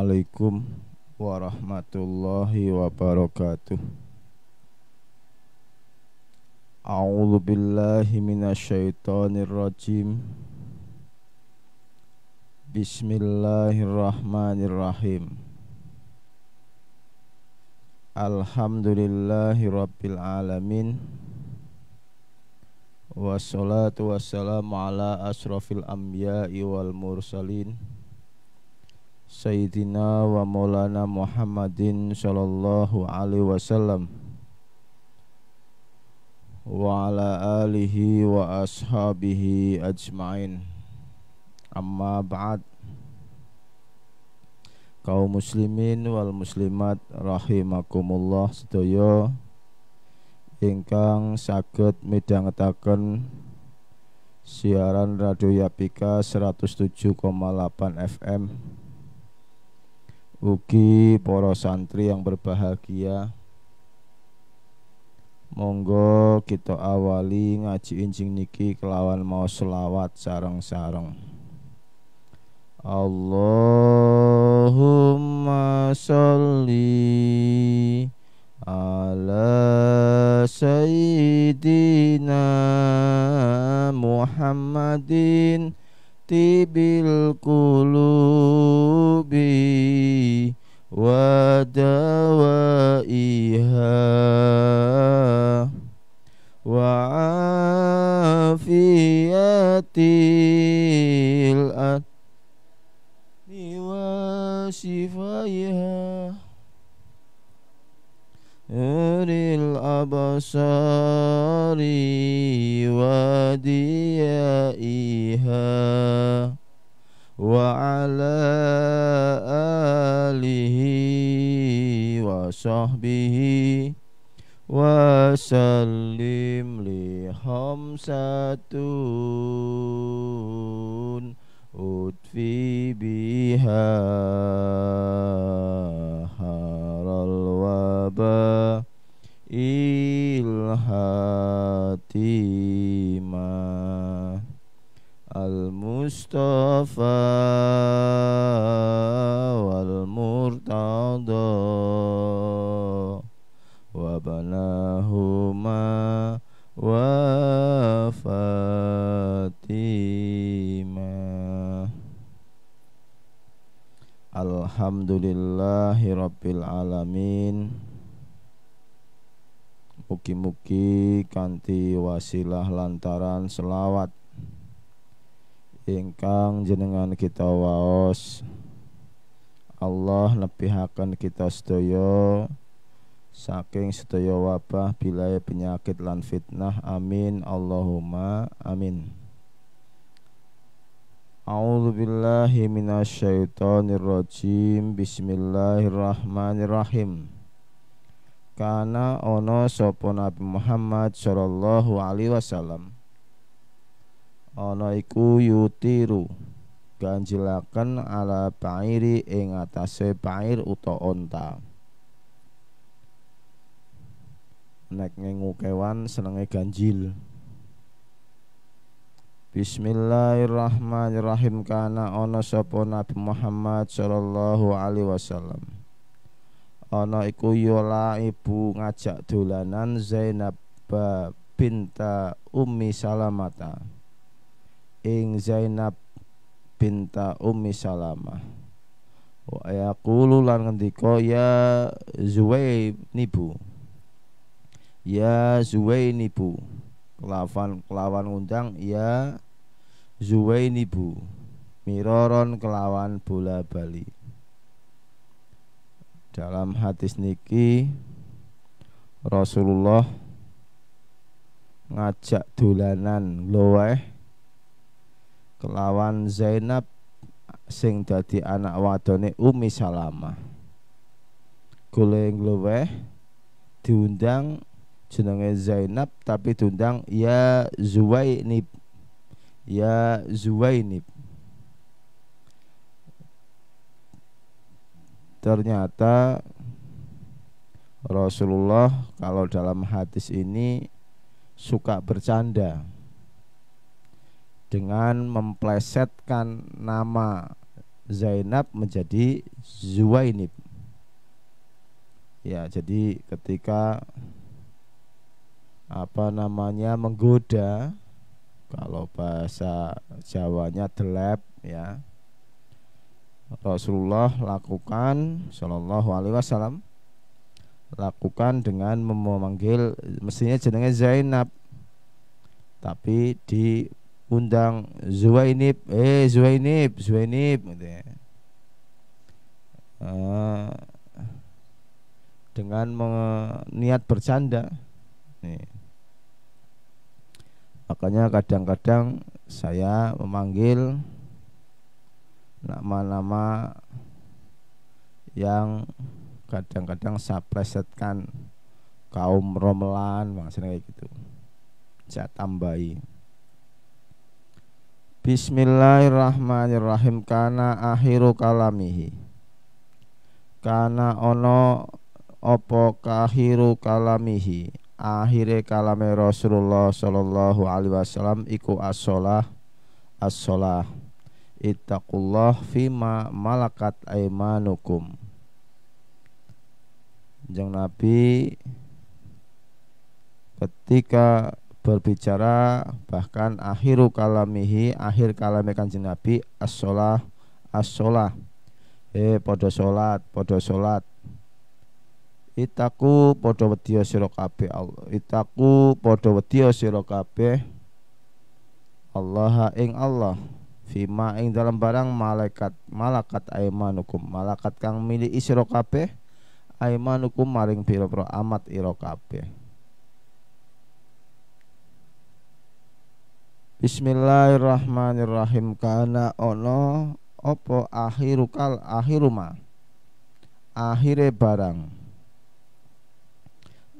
Assalamualaikum warahmatullahi wabarakatuh A'udzu billahi minasyaitonir rajim Bismillahirrahmanirrahim Alhamdulillahi rabbil alamin Wassalatu wassalamu ala asrafil anbiya'i wal mursalin Sayyidina wa Maulana Muhammadin Sallallahu alaihi wasallam Wa ala alihi wa ashabihi ajma'in Amma ba'd kaum muslimin wal muslimat rahimakumullah sedaya ingkang saged midhangetaken siaran radio Yapika 107,8 FM Ugi para santri yang berbahagia Monggo kita awali ngaji injing niki kelawan mau selawat sarang-sarang Allahumma salli ala sayyidina Muhammadin tibilku. Satu, utfi biha haral waba ilhahatima al-mustafa wal-murtado wabana huma wa Fatimah Alhamdulillahi Rabbil Alamin Mugi-mugi kanti wasilah lantaran selawat ingkang jenengan kita waos Allah nepihakan kita sedaya saking sedaya wabah bilai penyakit lan fitnah amin Allahumma amin A'udzu billahi minasyaitonir rajim Bismillahirrahmanirrahim Kana ono sapa Nabi Muhammad sallallahu alaihi wasallam Ono iku yutiru ganjilaken ala pairi ing atase pair uta onta nek ngengu kewan senenge ganjil Bismillahirrahmanirrahim kana ana sapa Nabi Muhammad sallallahu alaihi wasallam ana iku yola ya ibu ngajak dolanan Zainab binta Ummi Salamata ing Zainab binta Ummi salama. wa yaqulu lan ngendika ya Zuwaib nibu ya Zuwainibu kelawan kelawan undang ya Zuwainibu miroron kelawan bola bali dalam hadis niki Rasulullah ngajak dolanan loeh kelawan Zainab sing dadi anak wadone Umi Salamah goleng loeh diundang jenenge Zainab tapi diundang ya Zuwainib ya Zuwainib ternyata Rasulullah kalau dalam hadis ini suka bercanda dengan memplesetkan nama Zainab menjadi Zuwainib. Ya, jadi ketika apa namanya menggoda kalau bahasa Jawanya delep ya Rasulullah lakukan Shallallahu Alaihi Wasallam lakukan dengan memanggil mestinya jenenge Zainab tapi diundang Zuwainib eh Zuwainib Zuwainib gitu ya. Uh, dengan niat bercanda nih makanya kadang-kadang saya memanggil nama-nama yang kadang-kadang saya presetkan kaum romelan maksudnya kayak gitu saya tambahi Bismillahirrahmanirrahim karena akhiru kalamihi karena ono opo kahiru kalamihi akhirnya kalame Rasulullah Shallallahu alaihi wasallam iku asolah asolah itakulloh fima malakat aimanukum Jeng Nabi ketika berbicara bahkan akhiru kalamihi akhir kalame kanjeng Nabi asolah asolah eh podo salat podo salat itaku podo wedya sira kabeh Allah itaku podo wedya sira kabeh Allah ing Allah fima ing dalam barang malaikat malaikat aimanukum malaikat kang milik sira kabeh aimanukum maring pira pro amat ira kabeh Bismillahirrahmanirrahim kana ono opo akhirukal akhiruma akhire barang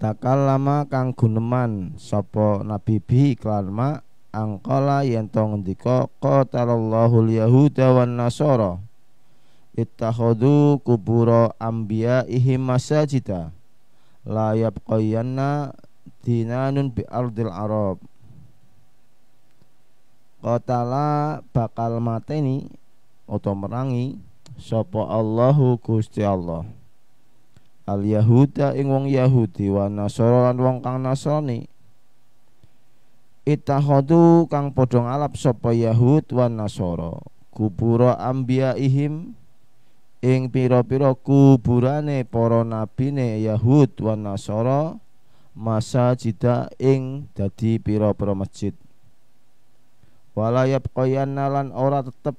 takalama kang guneman sopo nabi bi iklan ma angkala yen to kota qatalallahu yahuda wan nasara ittakhadhu kubura anbiyaihim masajida la yabqayanna dinanun bi ardil arab Kotala bakal mateni atau merangi sapa Allahu Gusti Allah al yahuda ing wong yahudi wa nasara lan wong kang nasrani ittakhadhu kang padha ngalap sapa yahud wa nasara kubura ihim ing pira-pira kuburane para nabine yahud wa nasara masajida ing dadi pira-pira masjid wala yabqayanna lan ora tetep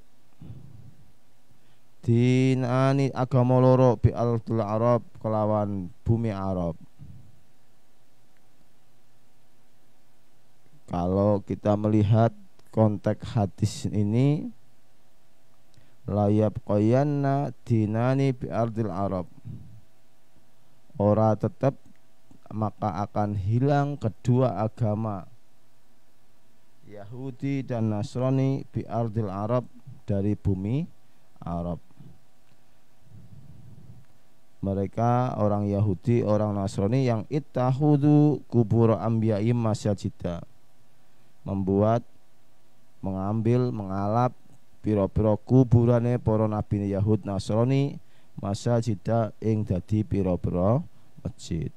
dinani agama loro bi ardul arab kelawan bumi arab kalau kita melihat konteks hadis ini layab koyanna dinani bi ardil arab ora tetap maka akan hilang kedua agama Yahudi dan Nasrani bi ardil arab dari bumi Arab mereka orang Yahudi, orang Nasrani yang ittahudu kubur ambiyai masyajida membuat mengambil, mengalap piro-piro kuburane para nabi Yahud Nasrani masyajida ing dadi piro-piro masjid.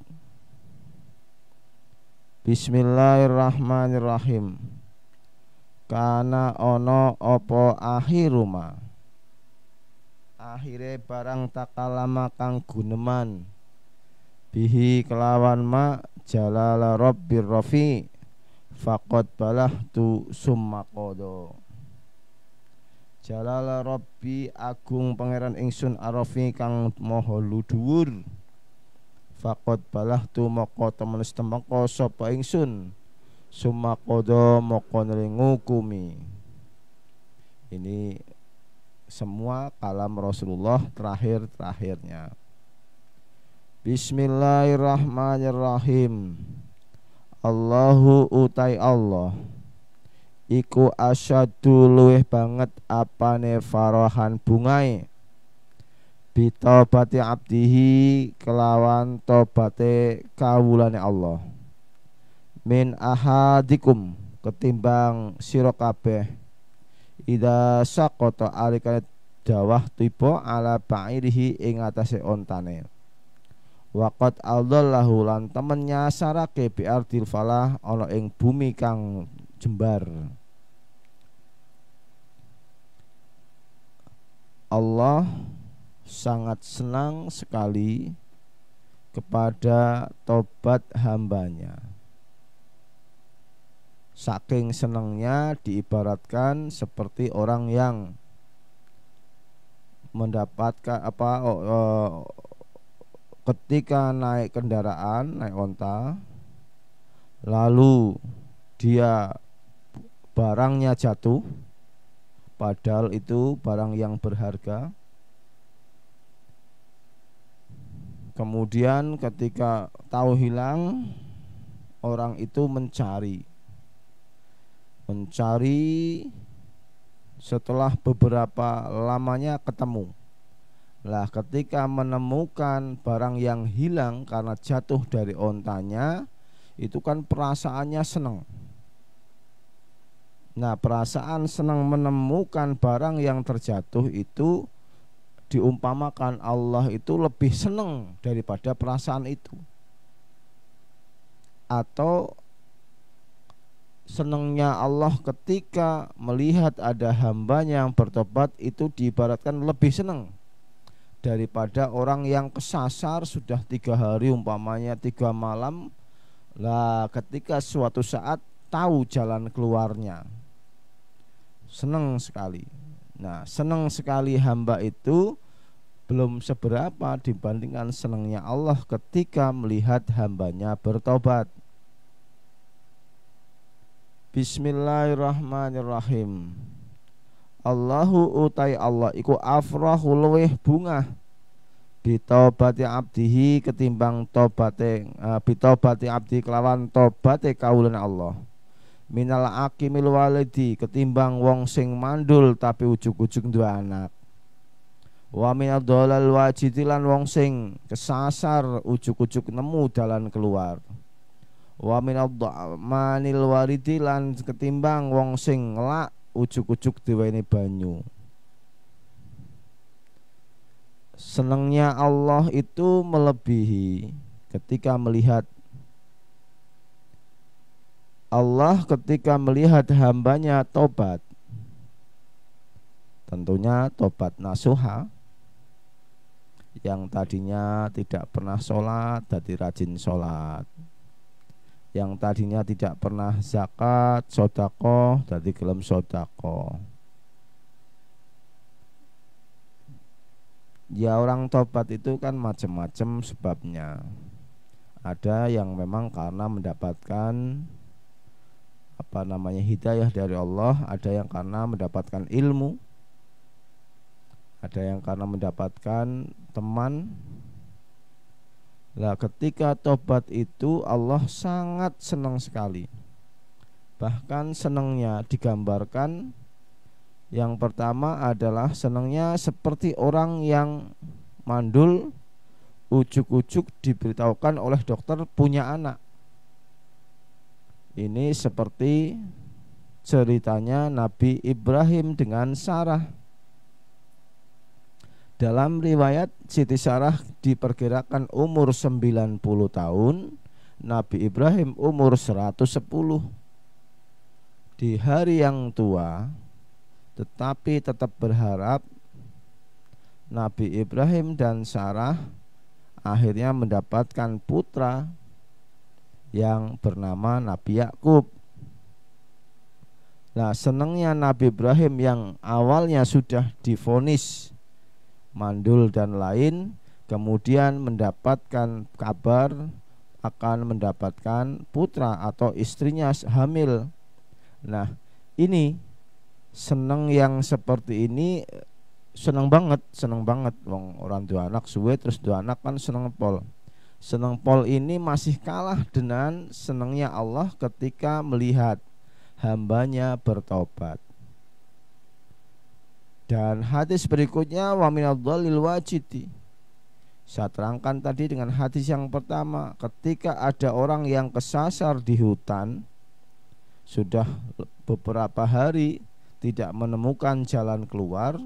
Bismillahirrahmanirrahim. Kana ono opo ahiruma akhirnya barang takalama kang guneman bihi kelawan ma jalala rabbir rafi faqad tu summa qada jalala rabbi agung pangeran ingsun Arofi kang maha fakot balah tu moko temenes temengko sapa ingsun summa qada moko ngukumi ini semua kalam Rasulullah terakhir-terakhirnya. Bismillahirrahmanirrahim. Allahu utai Allah. Iku asyadu luweh banget apane farohan bungai. Bitobati abdihi kelawan tobate kawulane Allah. Min ahadikum ketimbang sirokabeh kabeh Ida sakoto alikane dawah tipe ala ba'irihi ing atase ontane. Wakat Allah lan temennya sarah kpr tilfalah ono ing bumi kang jembar. Allah sangat senang sekali kepada tobat hambanya saking senangnya diibaratkan seperti orang yang mendapatkan apa oh, oh, ketika naik kendaraan naik onta lalu dia barangnya jatuh padahal itu barang yang berharga kemudian ketika tahu hilang orang itu mencari mencari setelah beberapa lamanya ketemu. Lah ketika menemukan barang yang hilang karena jatuh dari ontanya itu kan perasaannya senang. Nah, perasaan senang menemukan barang yang terjatuh itu diumpamakan Allah itu lebih senang daripada perasaan itu. Atau senangnya Allah ketika melihat ada hambanya yang bertobat itu diibaratkan lebih senang daripada orang yang kesasar sudah tiga hari umpamanya tiga malam lah ketika suatu saat tahu jalan keluarnya senang sekali nah senang sekali hamba itu belum seberapa dibandingkan senangnya Allah ketika melihat hambanya bertobat Bismillahirrahmanirrahim Allahu utai Allah iku afrahu luweh bunga bitobati abdihi ketimbang tobate uh, bitobati abdi kelawan tobate kaulan Allah minal akimil walidi ketimbang wong sing mandul tapi ujuk ujuk dua anak wa minal dolal wajidilan wong sing kesasar ujuk ujuk nemu dalan keluar wa min manil waridi lan ketimbang wong sing ngelak ujuk ujuk diweni banyu senengnya Allah itu melebihi ketika melihat Allah ketika melihat hambanya tobat tentunya tobat nasuha yang tadinya tidak pernah sholat jadi rajin sholat yang tadinya tidak pernah zakat, sodako, tadi gelem sodako. Ya orang tobat itu kan macam-macam sebabnya. Ada yang memang karena mendapatkan apa namanya hidayah dari Allah, ada yang karena mendapatkan ilmu, ada yang karena mendapatkan teman, Nah, ketika tobat itu Allah sangat senang sekali. Bahkan senangnya digambarkan yang pertama adalah senangnya seperti orang yang mandul ujuk-ujuk diberitahukan oleh dokter punya anak. Ini seperti ceritanya Nabi Ibrahim dengan Sarah dalam riwayat Siti Sarah diperkirakan umur 90 tahun, Nabi Ibrahim umur 110. Di hari yang tua, tetapi tetap berharap Nabi Ibrahim dan Sarah akhirnya mendapatkan putra yang bernama Nabi Yakub. Nah, senangnya Nabi Ibrahim yang awalnya sudah difonis mandul dan lain kemudian mendapatkan kabar akan mendapatkan putra atau istrinya hamil. Nah, ini seneng yang seperti ini seneng banget, seneng banget wong orang dua anak suwe terus dua anak kan seneng pol. Seneng pol ini masih kalah dengan senengnya Allah ketika melihat hambanya bertobat. Dan hadis berikutnya wa wajidi. Saya terangkan tadi dengan hadis yang pertama, ketika ada orang yang kesasar di hutan sudah beberapa hari tidak menemukan jalan keluar,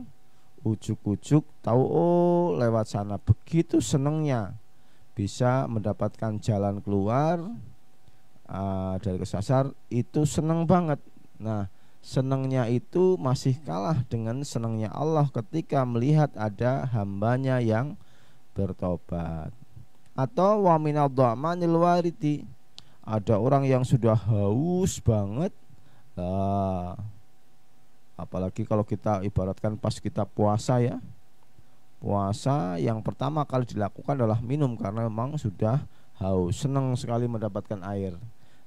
ujuk-ujuk tahu oh lewat sana begitu senengnya bisa mendapatkan jalan keluar uh, dari kesasar itu seneng banget. Nah, senangnya itu masih kalah dengan senangnya Allah ketika melihat ada hambanya yang bertobat atau waminal doa wariti ada orang yang sudah haus banget nah, apalagi kalau kita ibaratkan pas kita puasa ya puasa yang pertama kali dilakukan adalah minum karena memang sudah haus senang sekali mendapatkan air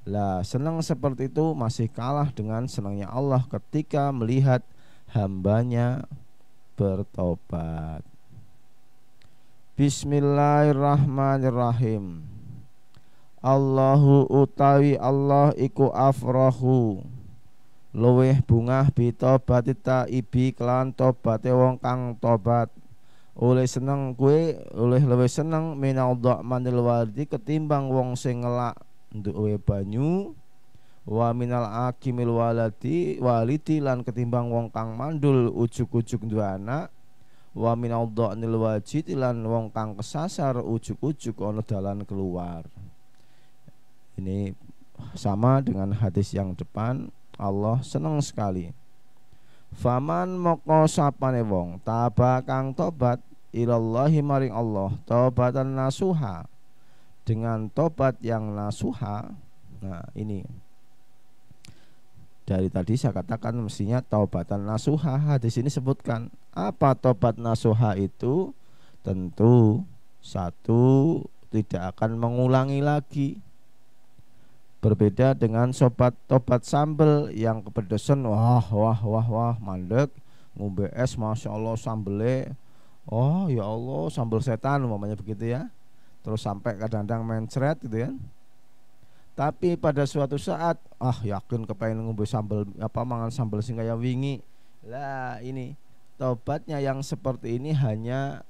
lah, senang seperti itu masih kalah dengan senangnya Allah ketika melihat hambanya bertobat. Bismillahirrahmanirrahim. Allahu utawi Allah iku afrohu Luweh bungah bitobati taibi kelan tobate wong kang tobat. oleh seneng kue oleh lebih seneng minal dha'manil wardi ketimbang wong sing ngelak duwe banyu wa minal akimil walati waliti lan ketimbang wong kang mandul ujug-ujug duwe anak wa minal dhanil wajid lan wong kang kesasar ujug-ujug ana dalan keluar ini sama dengan hadis yang depan Allah senang sekali faman moko sapane wong tabakang tobat ilallahi maring Allah tobatan nasuha dengan tobat yang nasuha nah ini dari tadi saya katakan mestinya taubatan nasuha nah, di sini sebutkan apa tobat nasuha itu tentu satu tidak akan mengulangi lagi berbeda dengan sobat tobat sambel yang kepedesan wah wah wah wah mandek ngubes masya allah sambele oh ya allah sambel setan umpamanya begitu ya terus sampai kadang-kadang mencret gitu kan tapi pada suatu saat ah yakin kepengen ngombe sambal apa mangan sambal sing kayak wingi lah ini tobatnya yang seperti ini hanya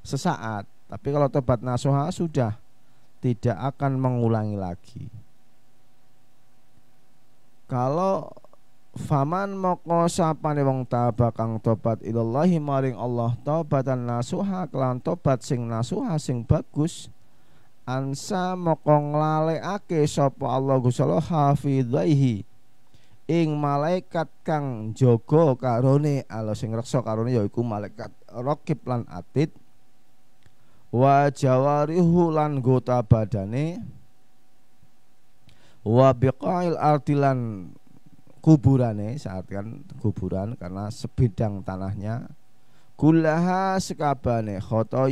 sesaat tapi kalau tobat nasoha sudah tidak akan mengulangi lagi kalau faman moko sapane wong kang tobat ilallahi maring Allah tobatan nasuha kelan tobat sing nasuha sing bagus ansa moko nglalekake sapa Allah Gusti Allah hafizaihi ing malaikat kang jogo karone Allah sing reksa karone yaiku malaikat rokib lan atid wa jawarihu lan gota badane wa biqail artilan kuburane saat kan kuburan karena sebidang tanahnya kulaha sekabane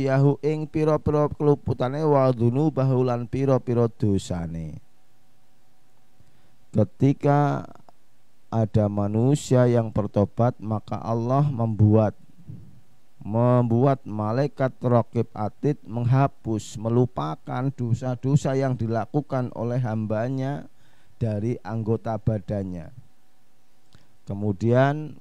yahu ing piro piro keluputane wadunu bahulan piro piro dosane ketika ada manusia yang bertobat maka Allah membuat membuat malaikat rokib atid menghapus melupakan dosa-dosa yang dilakukan oleh hambanya dari anggota badannya Kemudian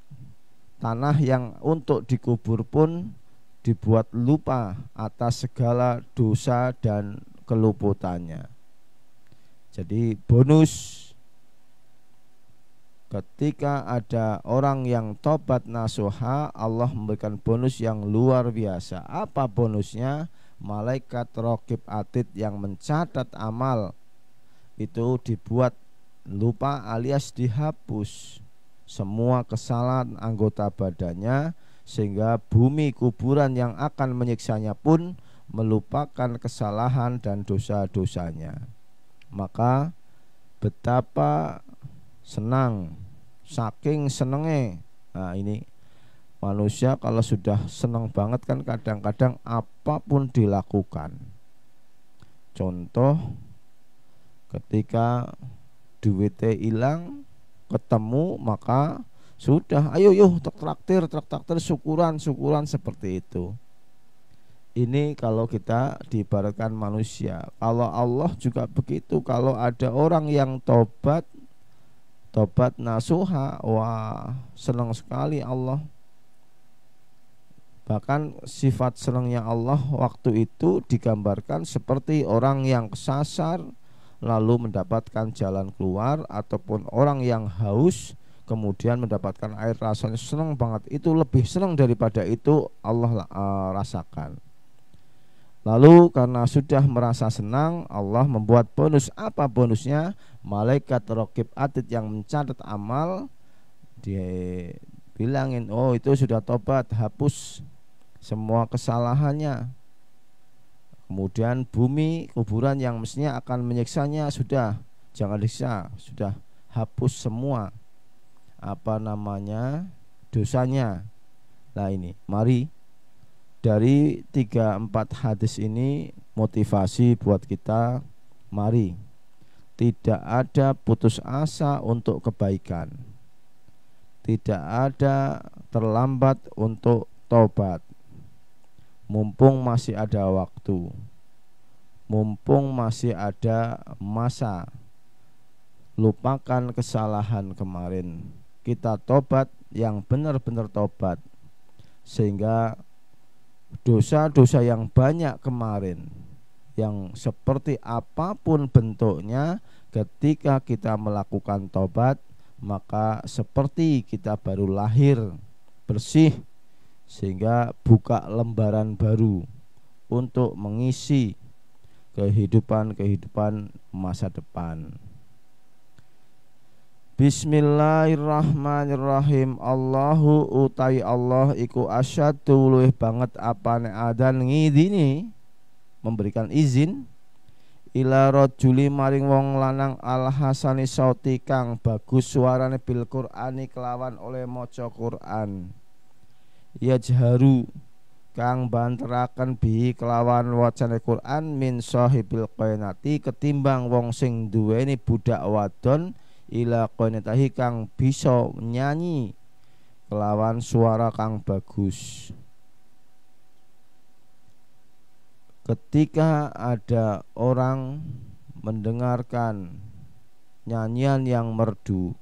tanah yang untuk dikubur pun dibuat lupa atas segala dosa dan keluputannya. Jadi bonus ketika ada orang yang tobat nasuha Allah memberikan bonus yang luar biasa apa bonusnya malaikat rokib atid yang mencatat amal itu dibuat lupa alias dihapus semua kesalahan anggota badannya sehingga bumi kuburan yang akan menyiksanya pun melupakan kesalahan dan dosa-dosanya. Maka betapa senang, saking senenge. Nah, ini manusia kalau sudah senang banget kan kadang-kadang apapun dilakukan. Contoh ketika duitnya hilang ketemu maka sudah ayo yuk traktir traktir syukuran syukuran seperti itu ini kalau kita diibaratkan manusia kalau Allah juga begitu kalau ada orang yang tobat tobat nasuha wah senang sekali Allah bahkan sifat senangnya Allah waktu itu digambarkan seperti orang yang kesasar lalu mendapatkan jalan keluar ataupun orang yang haus kemudian mendapatkan air rasanya senang banget itu lebih senang daripada itu Allah uh, rasakan lalu karena sudah merasa senang Allah membuat bonus apa bonusnya malaikat rokib atid yang mencatat amal dia bilangin oh itu sudah tobat hapus semua kesalahannya Kemudian bumi kuburan yang mestinya akan menyiksanya sudah jangan disiksa, sudah hapus semua apa namanya dosanya. Nah ini, mari dari tiga empat hadis ini motivasi buat kita mari tidak ada putus asa untuk kebaikan tidak ada terlambat untuk tobat mumpung masih ada waktu, mumpung masih ada masa. Lupakan kesalahan kemarin, kita tobat yang benar-benar tobat, sehingga dosa-dosa yang banyak kemarin, yang seperti apapun bentuknya, ketika kita melakukan tobat, maka seperti kita baru lahir bersih sehingga buka lembaran baru untuk mengisi kehidupan-kehidupan masa depan. Bismillahirrahmanirrahim Allahu utai Allah iku asyadu luih banget ne adan ngidini memberikan izin ila rojuli maring wong lanang al hasani sauti kang bagus suarane bil qur'ani kelawan oleh moco qur'an Ya yajharu kang banterakan bi kelawan al Quran min sahibil qainati ketimbang wong sing duweni budak wadon ila qainatahi kang bisa nyanyi kelawan suara kang bagus ketika ada orang mendengarkan nyanyian yang merdu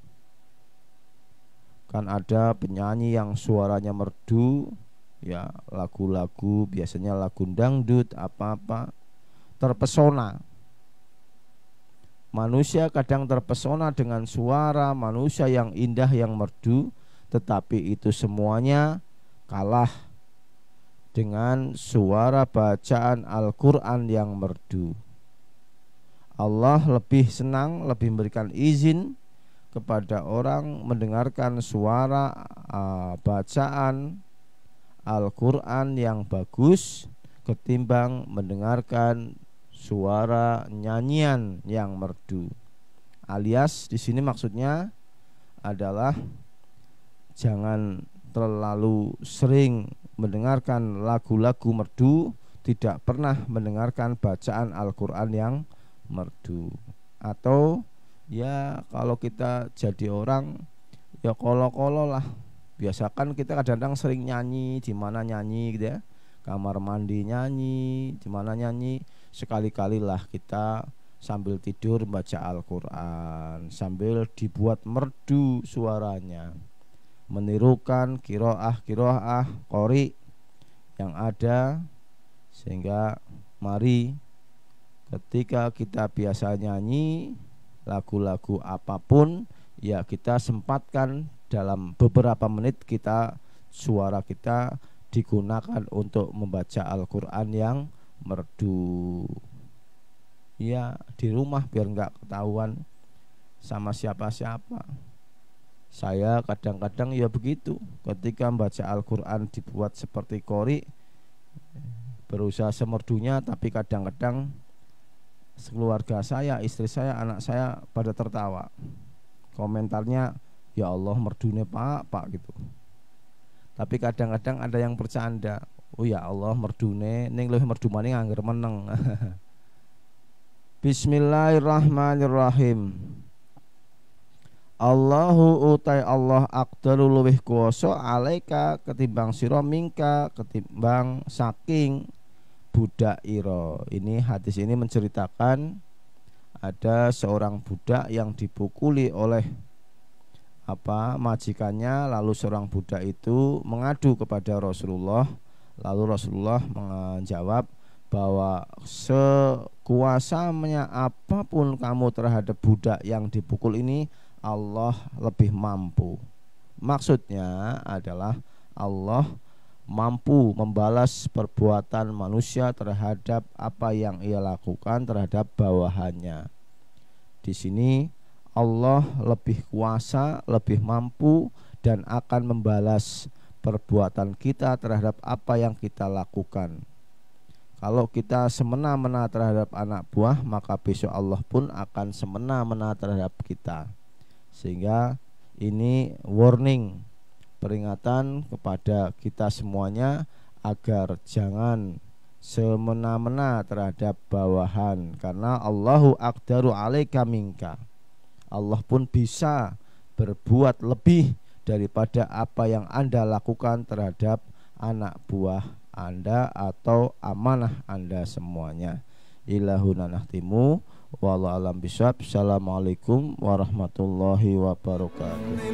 kan ada penyanyi yang suaranya merdu ya lagu-lagu biasanya lagu dangdut apa-apa terpesona manusia kadang terpesona dengan suara manusia yang indah yang merdu tetapi itu semuanya kalah dengan suara bacaan Al-Qur'an yang merdu Allah lebih senang lebih memberikan izin kepada orang mendengarkan suara uh, bacaan Al-Qur'an yang bagus ketimbang mendengarkan suara nyanyian yang merdu. Alias di sini maksudnya adalah jangan terlalu sering mendengarkan lagu-lagu merdu, tidak pernah mendengarkan bacaan Al-Qur'an yang merdu atau ya kalau kita jadi orang ya kolo-kolo lah biasakan kita kadang-kadang sering nyanyi di mana nyanyi gitu ya kamar mandi nyanyi di mana nyanyi sekali-kali lah kita sambil tidur baca Al-Quran sambil dibuat merdu suaranya menirukan kiroah kiroah kori yang ada sehingga mari ketika kita biasa nyanyi lagu-lagu apapun ya kita sempatkan dalam beberapa menit kita suara kita digunakan untuk membaca Al-Qur'an yang merdu ya di rumah biar nggak ketahuan sama siapa-siapa saya kadang-kadang ya begitu ketika membaca Al-Quran dibuat seperti kori berusaha semerdunya tapi kadang-kadang keluarga saya, istri saya, anak saya pada tertawa. Komentarnya, ya Allah merdune pak, pak gitu. Tapi kadang-kadang ada yang bercanda, oh ya Allah merdune, ning lebih merdu yang angger meneng. Bismillahirrahmanirrahim. Allahu utai Allah akdalu luwih kuwasa alaika ketimbang sira mingka ketimbang saking budak iro. Ini hadis ini menceritakan ada seorang budak yang dipukuli oleh apa majikannya lalu seorang budak itu mengadu kepada Rasulullah lalu Rasulullah menjawab bahwa sekuasanya apapun kamu terhadap budak yang dipukul ini Allah lebih mampu maksudnya adalah Allah mampu membalas perbuatan manusia terhadap apa yang ia lakukan terhadap bawahannya. Di sini Allah lebih kuasa, lebih mampu dan akan membalas perbuatan kita terhadap apa yang kita lakukan. Kalau kita semena-mena terhadap anak buah, maka besok Allah pun akan semena-mena terhadap kita. Sehingga ini warning peringatan kepada kita semuanya agar jangan semena-mena terhadap bawahan karena Allahu akdaru alaika minka. Allah pun bisa berbuat lebih daripada apa yang Anda lakukan terhadap anak buah Anda atau amanah Anda semuanya. Ilahuna nahtimu wallahu alam Assalamualaikum warahmatullahi wabarakatuh.